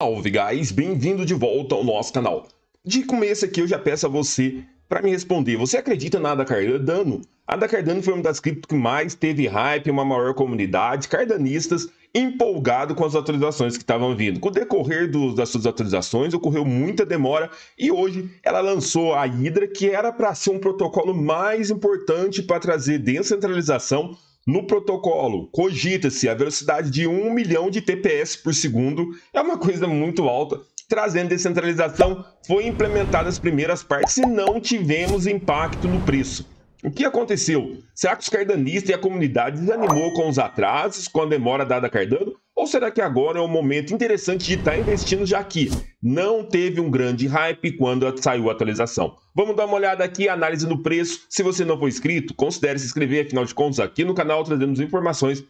Salve guys, bem-vindo de volta ao nosso canal. De começo aqui eu já peço a você para me responder, você acredita na Ada Cardano? A Ada Cardano foi uma das criptos que mais teve hype, uma maior comunidade, cardanistas empolgado com as atualizações que estavam vindo. Com o decorrer do, das suas atualizações, ocorreu muita demora e hoje ela lançou a Hydra, que era para ser um protocolo mais importante para trazer descentralização no protocolo, cogita-se a velocidade de 1 milhão de TPS por segundo, é uma coisa muito alta. Trazendo descentralização, foi implementada as primeiras partes e não tivemos impacto no preço. O que aconteceu? Será que os cardanistas e a comunidade desanimou com os atrasos, com a demora dada a Cardano? Ou será que agora é o um momento interessante de estar tá investindo já que não teve um grande hype quando saiu a atualização? Vamos dar uma olhada aqui, análise do preço. Se você não for inscrito, considere se inscrever, afinal de contas, aqui no canal trazemos informações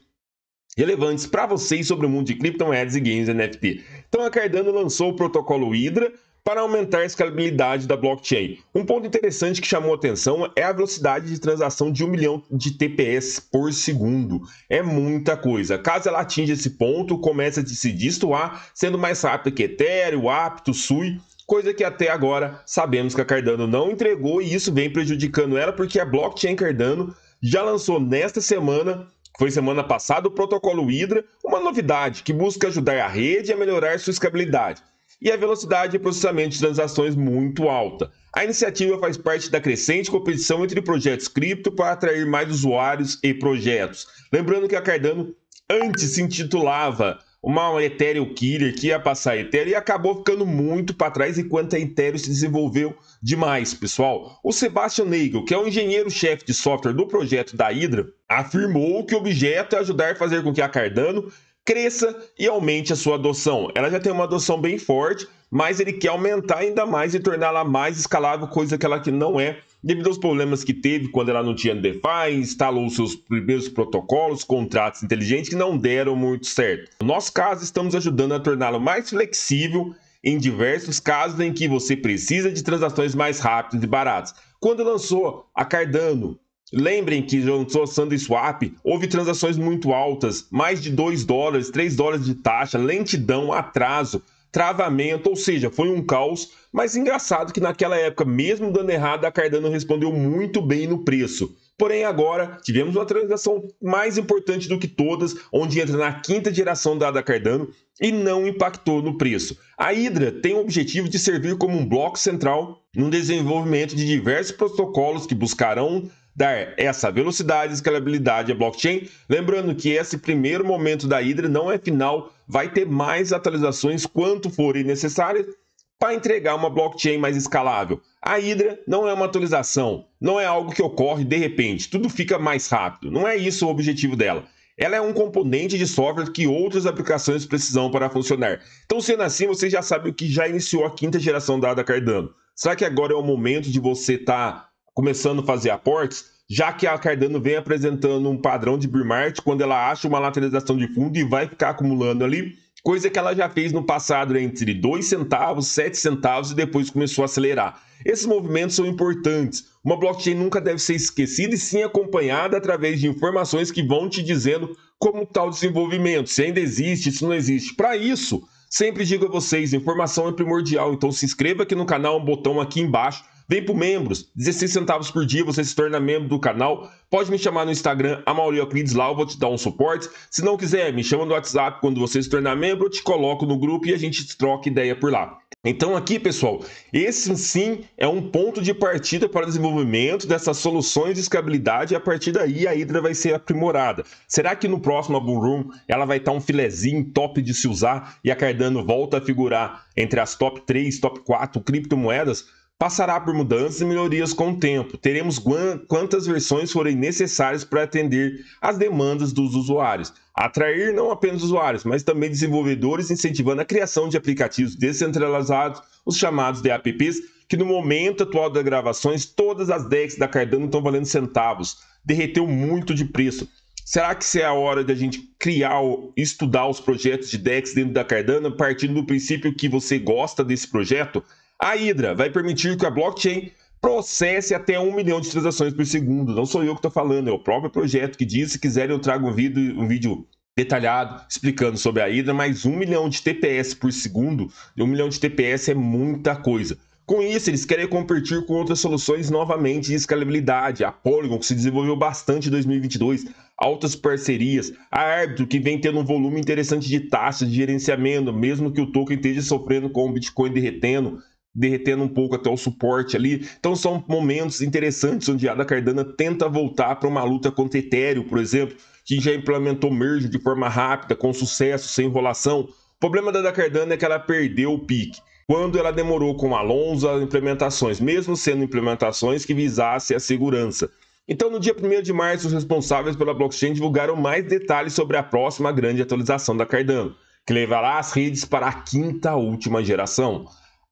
relevantes para vocês sobre o mundo de criptomoedas e games NFT. Então a Cardano lançou o protocolo Hydra, para aumentar a escalabilidade da blockchain. Um ponto interessante que chamou atenção é a velocidade de transação de 1 milhão de TPS por segundo. É muita coisa. Caso ela atinja esse ponto, começa a se destoar, sendo mais rápida que Ethereum, Apto, Sui coisa que até agora sabemos que a Cardano não entregou e isso vem prejudicando ela porque a blockchain Cardano já lançou nesta semana, foi semana passada, o protocolo Hydra, uma novidade que busca ajudar a rede a melhorar sua escalabilidade e a velocidade de processamento de transações muito alta. A iniciativa faz parte da crescente competição entre projetos cripto para atrair mais usuários e projetos. Lembrando que a Cardano antes se intitulava uma Ethereum Killer que ia passar a Ethereum e acabou ficando muito para trás enquanto a Ethereum se desenvolveu demais, pessoal. O Sebastian Nagel, que é o engenheiro-chefe de software do projeto da Hydra, afirmou que o objeto é ajudar a fazer com que a Cardano cresça e aumente a sua adoção. Ela já tem uma adoção bem forte, mas ele quer aumentar ainda mais e torná-la mais escalável, coisa que ela que não é, devido aos problemas que teve quando ela não tinha DeFi, instalou seus primeiros protocolos, contratos inteligentes que não deram muito certo. No nosso caso, estamos ajudando a torná-lo mais flexível em diversos casos em que você precisa de transações mais rápidas e baratas. Quando lançou a Cardano, Lembrem que lançou a SandSwap, houve transações muito altas, mais de 2 dólares, 3 dólares de taxa, lentidão, atraso, travamento, ou seja, foi um caos. Mas engraçado que naquela época, mesmo dando errado, a Cardano respondeu muito bem no preço. Porém, agora tivemos uma transação mais importante do que todas, onde entra na quinta geração da ADA Cardano e não impactou no preço. A Hydra tem o objetivo de servir como um bloco central no desenvolvimento de diversos protocolos que buscarão dar essa velocidade e escalabilidade à blockchain. Lembrando que esse primeiro momento da Hydra não é final, vai ter mais atualizações quanto forem necessárias para entregar uma blockchain mais escalável. A Hydra não é uma atualização, não é algo que ocorre de repente, tudo fica mais rápido. Não é isso o objetivo dela. Ela é um componente de software que outras aplicações precisam para funcionar. Então, sendo assim, você já sabe o que já iniciou a quinta geração da Ada Cardano. Será que agora é o momento de você estar tá começando a fazer aportes, já que a Cardano vem apresentando um padrão de bear market quando ela acha uma lateralização de fundo e vai ficar acumulando ali, coisa que ela já fez no passado entre 2 centavos, 7 centavos e depois começou a acelerar. Esses movimentos são importantes. Uma blockchain nunca deve ser esquecida e sim acompanhada através de informações que vão te dizendo como está o desenvolvimento, se ainda existe, se não existe. Para isso, sempre digo a vocês, informação é primordial, então se inscreva aqui no canal, um botão aqui embaixo Vem pro membros, 16 centavos por dia você se torna membro do canal. Pode me chamar no Instagram, a Euclides, lá eu vou te dar um suporte. Se não quiser, me chama no WhatsApp quando você se tornar membro, eu te coloco no grupo e a gente troca ideia por lá. Então aqui, pessoal, esse sim é um ponto de partida para o desenvolvimento dessas soluções de escalabilidade. e a partir daí a Hydra vai ser aprimorada. Será que no próximo Boom ela vai estar um filezinho top de se usar e a Cardano volta a figurar entre as top 3, top 4 criptomoedas? Passará por mudanças e melhorias com o tempo. Teremos quantas versões forem necessárias para atender às demandas dos usuários. Atrair não apenas usuários, mas também desenvolvedores, incentivando a criação de aplicativos descentralizados, os chamados de apps, que no momento atual das gravações, todas as DEX da Cardano estão valendo centavos. Derreteu muito de preço. Será que é a hora de a gente criar, estudar os projetos de DEX dentro da Cardano, partindo do princípio que você gosta desse projeto? A Hydra vai permitir que a blockchain processe até um milhão de transações por segundo. Não sou eu que estou falando, é o próprio projeto que diz. Se quiserem, eu trago um vídeo, um vídeo detalhado explicando sobre a Hydra, mas um milhão de TPS por segundo, um milhão de TPS é muita coisa. Com isso, eles querem competir com outras soluções novamente de escalabilidade. A Polygon, que se desenvolveu bastante em 2022, altas parcerias. A Arbitro, que vem tendo um volume interessante de taxas de gerenciamento, mesmo que o token esteja sofrendo com o Bitcoin derretendo derretendo um pouco até o suporte ali. Então são momentos interessantes onde a da Cardano tenta voltar para uma luta contra Ethereum, por exemplo, que já implementou merge de forma rápida, com sucesso, sem enrolação. O problema da Cardano é que ela perdeu o pique. Quando ela demorou com Alonso as implementações, mesmo sendo implementações que visassem a segurança. Então, no dia 1 de março, os responsáveis pela blockchain divulgaram mais detalhes sobre a próxima grande atualização da Cardano, que levará as redes para a quinta última geração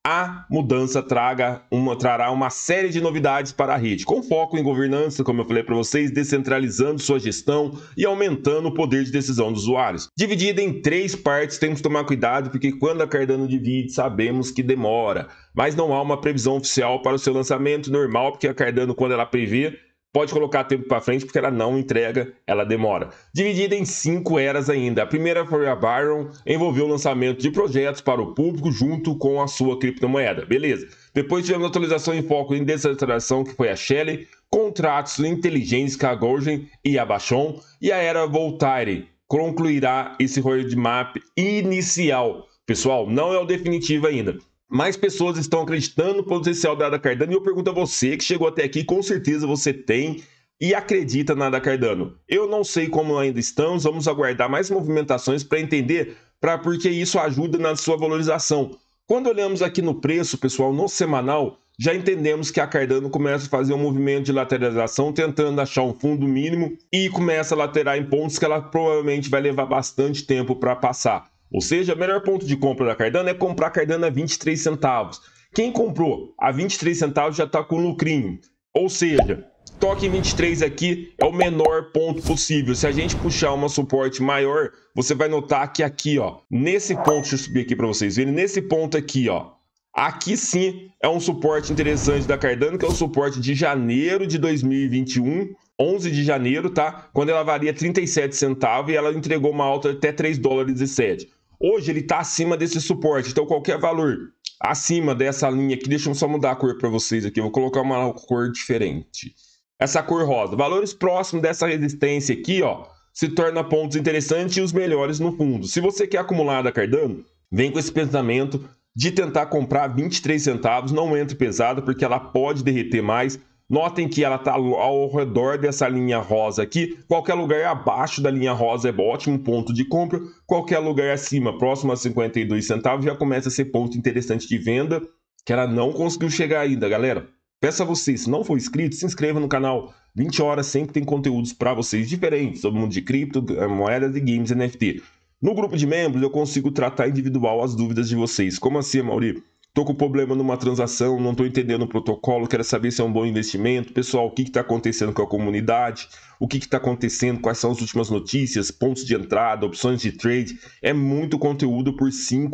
a mudança traga uma, trará uma série de novidades para a rede, com foco em governança, como eu falei para vocês, descentralizando sua gestão e aumentando o poder de decisão dos usuários. Dividida em três partes, temos que tomar cuidado, porque quando a Cardano divide, sabemos que demora, mas não há uma previsão oficial para o seu lançamento normal, porque a Cardano, quando ela prevê, pode colocar tempo para frente porque ela não entrega, ela demora. Dividida em cinco eras ainda. A primeira foi a Byron, envolveu o lançamento de projetos para o público junto com a sua criptomoeda. Beleza. Depois tivemos a atualização em foco em desaceleração, que foi a Shelley, contratos inteligentes com a Gorgon e a Bachon, e a era Voltaire concluirá esse roadmap inicial. Pessoal, não é o definitivo ainda mais pessoas estão acreditando no potencial da Ada Cardano. E eu pergunto a você que chegou até aqui, com certeza você tem e acredita na Ada Cardano. Eu não sei como ainda estamos, vamos aguardar mais movimentações para entender, para porque isso ajuda na sua valorização. Quando olhamos aqui no preço, pessoal, no semanal, já entendemos que a Cardano começa a fazer um movimento de lateralização, tentando achar um fundo mínimo e começa a laterar em pontos que ela provavelmente vai levar bastante tempo para passar. Ou seja, o melhor ponto de compra da Cardano é comprar Cardano a 23 centavos. Quem comprou a 23 centavos já está com lucrinho. Ou seja, toque 23 aqui é o menor ponto possível. Se a gente puxar uma suporte maior, você vai notar que aqui, ó, nesse ponto, deixa eu subir aqui para vocês verem, nesse ponto aqui, ó, aqui sim é um suporte interessante da Cardano, que é o suporte de janeiro de 2021, 11 de janeiro, tá? Quando ela varia 37 centavos e ela entregou uma alta até 3 dólares e 7. Hoje ele está acima desse suporte, então qualquer valor acima dessa linha aqui, deixa eu só mudar a cor para vocês aqui, eu vou colocar uma cor diferente. Essa cor rosa. Valores próximos dessa resistência aqui, ó, se torna pontos interessantes e os melhores no fundo. Se você quer acumular da Cardano, vem com esse pensamento de tentar comprar 23 centavos, não entre pesado porque ela pode derreter mais, Notem que ela está ao redor dessa linha rosa aqui. Qualquer lugar abaixo da linha rosa é ótimo ponto de compra. Qualquer lugar acima, próximo a 52 centavos, já começa a ser ponto interessante de venda, que ela não conseguiu chegar ainda, galera. Peço a vocês, se não for inscrito, se inscreva no canal. 20 horas sempre tem conteúdos para vocês diferentes sobre o mundo de cripto, eh, moedas e games NFT. No grupo de membros eu consigo tratar individual as dúvidas de vocês. Como assim, Maurício? tô com problema numa transação, não estou entendendo o protocolo, quero saber se é um bom investimento. Pessoal, o que está acontecendo com a comunidade? O que está acontecendo? Quais são as últimas notícias? Pontos de entrada, opções de trade. É muito conteúdo por R$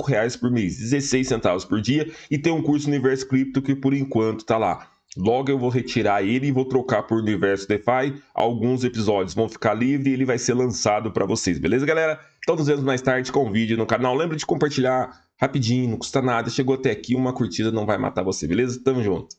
reais por mês, 16 centavos por dia. E tem um curso Universo Cripto que por enquanto está lá. Logo eu vou retirar ele e vou trocar por Universo DeFi. Alguns episódios vão ficar livre e ele vai ser lançado para vocês, beleza, galera? Então nos vemos mais tarde com o vídeo no canal. Lembra de compartilhar rapidinho, não custa nada. Chegou até aqui, uma curtida não vai matar você, beleza? Tamo junto.